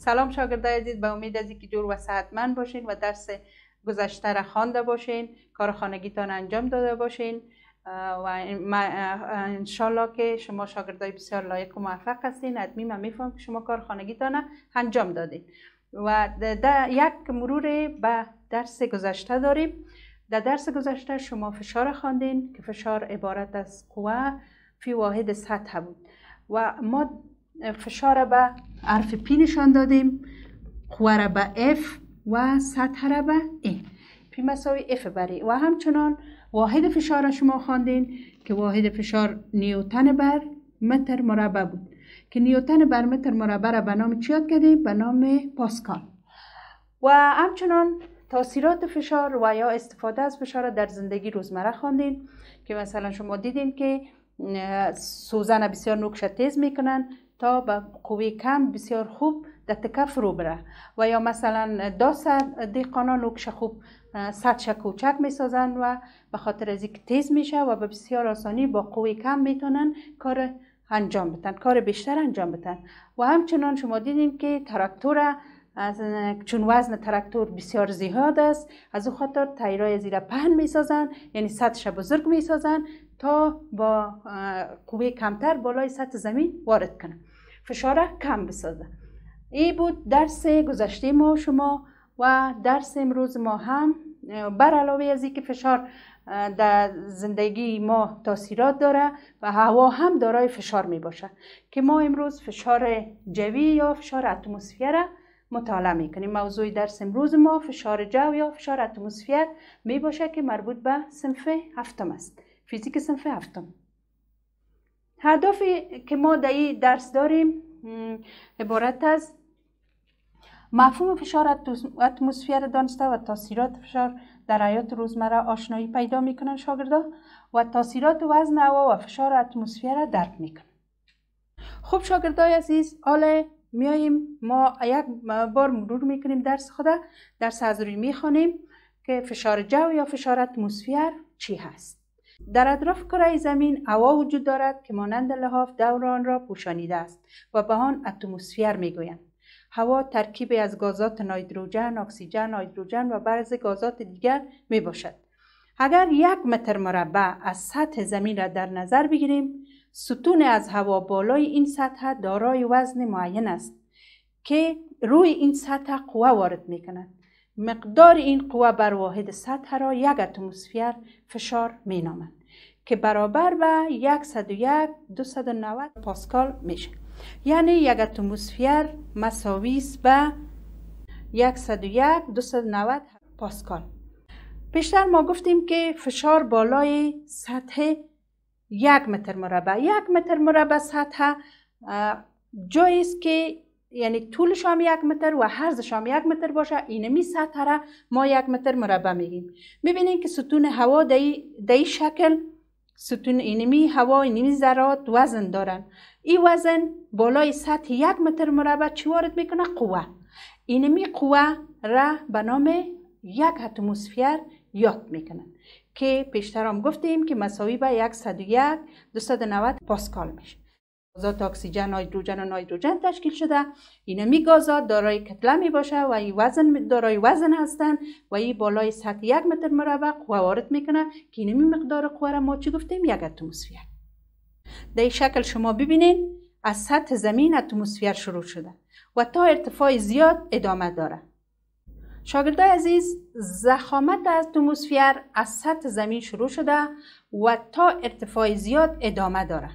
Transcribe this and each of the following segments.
سلام شاگردای عزیز به امید از اینکه جور و صحتمند باشین و درس گذشته را خوانده باشین کار خانگیتان انجام داده باشین و انشالله که شما شاگردای بسیار لایق و موفق هستین ادمی من میفهم که شما کار خانگیتان انجام دادین و یک مرور به درس گذشته داریم در درس گذشته شما فشار خواندین که فشار عبارت از قوه فی واحد سطح بود و ما فشار به حرف پی نشان دادیم قوه را به اف و سطح را به ای پی مساوی اف بر و همچنان واحد فشار شما خواندین که واحد فشار نیوتن بر متر مربع بود که نیوتن بر متر مربع را به نام چی یاد کردیم به نام پاسکال و همچنان تاثیرات فشار و یا استفاده از فشار در زندگی روزمره خواندین که مثلا شما دیدین که سوزن بسیار نوکش تیز میکنن تا به قوی کم بسیار خوب در تکف رو بره و یا مثلا داسه صد دیقانا خوب صد شکوچک می و به خاطر از اینکه تیز میشه و به بسیار آسانی با قوی کم میتونن کار انجام بتن کار بیشتر انجام بتن و همچنان شما دیدیم که تراکتور از چون وزن ترکتور بسیار زیاد است از او خاطر تایرای زیر پهن می سازن یعنی سطح بزرگ می سازن تا با قوه کمتر بالای سطح زمین وارد کنن فشاره کم بسازه ای بود درس گذشته ما شما و درس امروز ما هم بر علاوه از اینکه فشار در زندگی ما تاثیرات داره و هوا هم دارای فشار می باشه که ما امروز فشار جوی یا فشار اتمسفیر مطالعه میکنیم موضوع درس امروز ما فشار جو یا فشار اتمسفیر می باشه که مربوط به صنف هفتم است فیزیک صنف هفتم هدفی که ما در این درس داریم عبارت از مفهوم فشار اتمسفیر دانسته و تاثیرات فشار در حیات روزمره آشنایی پیدا میکنن شاگردا و تاثیرات وزن هوا و فشار اتمسفیر را درک میکنن خب شاگردای عزیز حال میاییم ما یک بار مرور میکنیم درس خدا درس از روی میخوانیم که فشار جو یا فشار اتمسفر چی هست در اطراف کره زمین هوا وجود دارد که مانند لحاف دوران را پوشانیده است و به آن اتمسفر میگویند هوا ترکیبی از گازات نایدروژن، اکسیژن، هیدروژن و بعضی گازات دیگر می باشد. اگر یک متر مربع از سطح زمین را در نظر بگیریم ستون از هوا بالای این سطح دارای وزن معین است که روی این سطح قوه وارد می کند. مقدار این قوه بر واحد سطح را یک فشار می نامند که برابر به 101.290 290 پاسکال میشه یعنی یک اتموسفیر مساوی است به 101.290 پاسکال پیشتر ما گفتیم که فشار بالای سطح یک متر مربع یک متر مربع سطح جایی است که یعنی طولش هم یک متر و عرضش هم یک متر باشه اینمی سطح را ما یک متر مربع میگیم میبینین که ستون هوا در شکل ستون اینمی هوا اینمی ذرات وزن دارن این وزن بالای سطح یک متر مربع چی وارد میکنه قوه اینمی قوه را به نام یک اتمسفر یاد میکنن که پیشتر هم گفتیم که مساوی به 101 290 پاسکال میشه گازات اکسیژن، هیدروژن و نایتروژن تشکیل شده اینمی گازات دارای کتله می باشه و این وزن دارای وزن هستند و این بالای سطح یک متر مربع قوه وارد میکنه که اینمی مقدار قوه را ما چی گفتیم یک اتمسفر در این شکل شما ببینید از سطح زمین اتمسفر شروع شده و تا ارتفاع زیاد ادامه داره شاگردای عزیز زخامت از از سطح زمین شروع شده و تا ارتفاع زیاد ادامه داره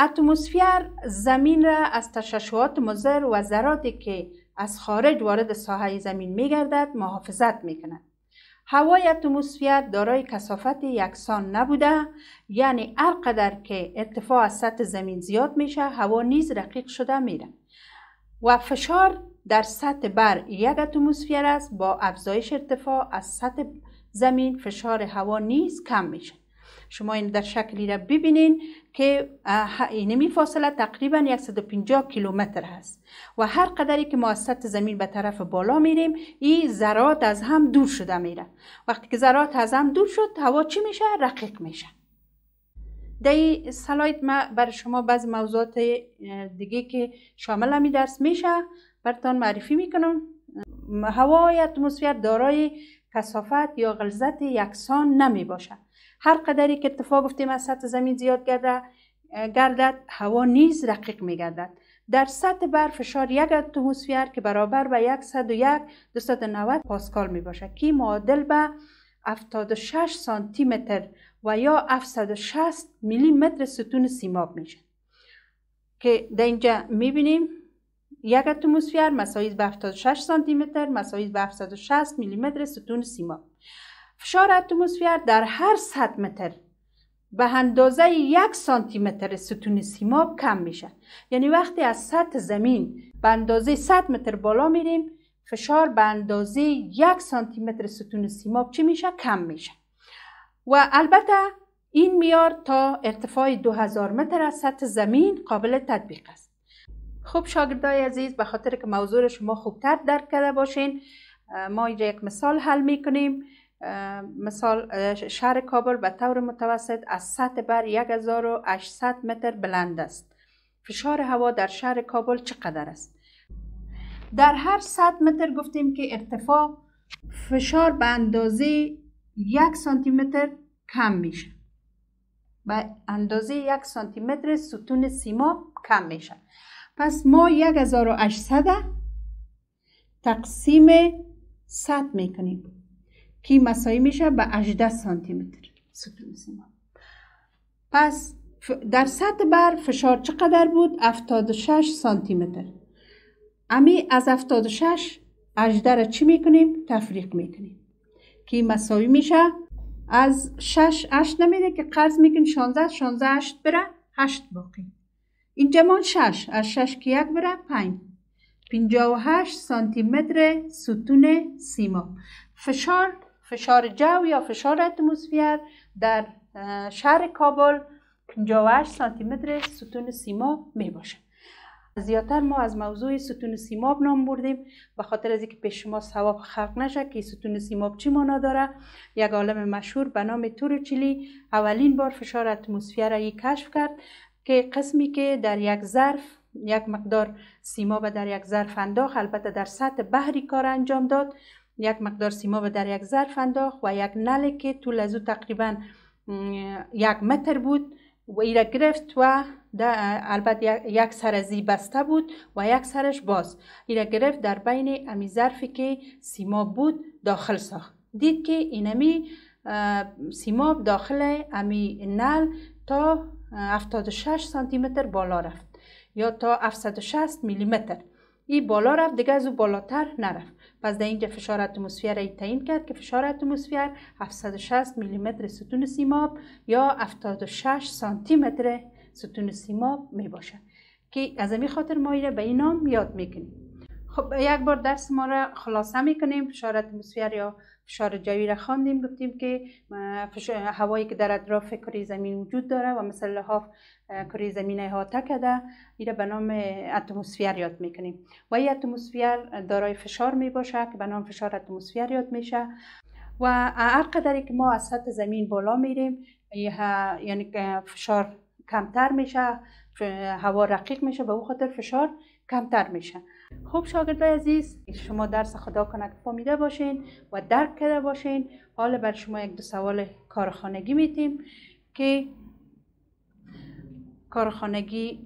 اتموسفیر زمین را از تشعشعات مضر و ذراتی که از خارج وارد ساحه زمین می محافظت می هوای اتموسفیر دارای کسافت یکسان نبوده یعنی هر قدر که ارتفاع از سطح زمین زیاد میشه هوا نیز رقیق شده میره و فشار در سطح بر یک اتمسفیر است با افزایش ارتفاع از سطح زمین فشار هوا نیز کم میشه شما این در شکلی را ببینین که اینمی فاصله تقریبا 150 کیلومتر هست و هر قدری که ما از سطح زمین به طرف بالا میریم این ذرات از هم دور شده میره وقتی که ذرات از هم دور شد هوا چی میشه رقیق میشه در این سلایت ما بر شما بعض موضوعات دیگه که شامل همی درس میشه برتان معرفی میکنم هوای اتمسفر دارای کسافت یا غلظت یکسان نمی باشد هر قدری که اتفاق گفتیم از سطح زمین زیاد گرده گردد هوا نیز رقیق می گردد در سطح بر فشار یک اتمسفر که برابر به 101 290 پاسکال می باشد که معادل به 76 سانتی متر و یا 760 میلی متر ستون سیماب میشه که در اینجا بینیم یک مسایز مساوی 76 سانتی متر مساوی 760 میلی متر ستون سیما فشار اتموسفیر در هر 100 متر به اندازه یک سانتی متر ستون سیما کم میشه یعنی وقتی از سطح زمین به اندازه 100 متر بالا میریم فشار به اندازه یک سانتی متر ستون سیما چی میشه کم میشه و البته این میار تا ارتفاع 2000 متر از سطح زمین قابل تطبیق است خب شاگردای عزیز به خاطر که موضوع شما خوبتر درک کرده باشین ما اینجا یک مثال حل میکنیم مثال شهر کابل به طور متوسط از سطح بر 1800 متر بلند است فشار هوا در شهر کابل چقدر است در هر 100 متر گفتیم که ارتفاع فشار به اندازه یک سانتی متر کم میشه به اندازه یک سانتی متر ستون سیما کم میشه پس ما 1800 تقسیم 100 میکنیم که مساوی میشه به 18 سانتی متر پس در سطح بر فشار چقدر بود 76 سانتی متر امی از 76 18 را چی میکنیم تفریق میکنیم که مساوی میشه از 6 8 نمیده که قرض میکنیم 16 16 8 بره 8 باقی ما شش از شش که یک بره پنج پینجا و هشت سانتی متر ستون سیما فشار فشار جو یا فشار اتمسفیر در شهر کابل 58 سانتی متر ستون سیما می باشه زیادتر ما از موضوع ستون سیماب نام بردیم به خاطر از اینکه پیش شما ثواب خلق نشه که ستون سیماب چی معنا داره یک عالم مشهور به نام توروچیلی اولین بار فشار اتمسفیر را کشف کرد که قسمی که در یک ظرف یک مقدار سیما و در یک ظرف انداخ البته در سطح بحری کار انجام داد یک مقدار سیما و در یک ظرف انداخ و یک نل که طول از او تقریبا یک متر بود و ایره گرفت و البته یک زی بسته بود و یک سرش باز ایره گرفت در بین امی ظرفی که سیما بود داخل ساخت دید که اینمی سیماب داخل امی نل تا 76 سانتی متر بالا رفت یا تا 760 میلی متر این بالا رفت دیگه از او بالاتر نرفت پس در اینجا فشار اتمسفر را تعیین کرد که فشار اتمسفر 760 میلی متر ستون سیماب یا 76 سانتی متر ستون سیماب می باشد که از این خاطر ما به این نام یاد میکنیم خب یک بار درس ما را خلاصه میکنیم فشار اتمسفر یا فشار جوی را خواندیم گفتیم که هوایی که در اطراف کره زمین وجود داره و مثل لحاف کره زمین احاطه کرده ایره به نام اتمسفر یاد میکنیم و این اتمسفر دارای فشار میباشه که به نام فشار اتمسفر یاد میشه و هر قدری که ما از سطح زمین بالا میریم یعنی فشار کمتر میشه هوا رقیق میشه به او خاطر فشار کمتر میشه خب شاگردای عزیز شما درس خدا کنک فهمیده باشین و درک کرده باشین حالا بر شما یک دو سوال کارخانگی میتیم که کارخانگی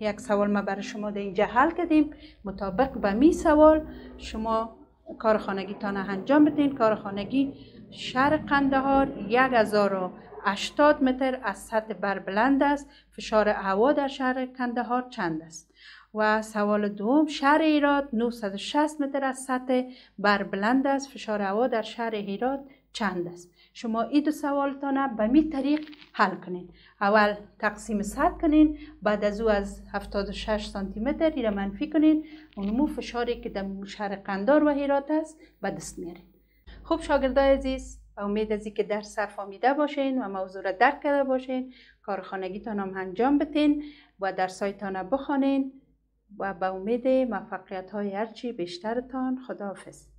یک سوال ما برای شما در اینجا حل کردیم مطابق به می سوال شما کارخانگی تانه انجام بدین کارخانگی شهر قندهار اشتاد متر از سطح بربلند است فشار هوا در شهر قندهار چند است و سوال دوم شهر هرات 960 متر از سطح بربلند است فشار هوا در شهر هرات چند است شما این دو سوالتان به می طریق حل کنید. اول تقسیم سطح کنین بعد از او از 76 سانتی متر را منفی اون اونمو فشاری که در شهر قندار و هرات است به دست خوب شاگردای عزیز امید ازی که درس فهمیده باشین و موضوع را درک کرده باشین کار خانگیتان هم انجام بتین و درسایتان بخوانین و به امید موفقیت های هرچی بیشترتان خداحافظ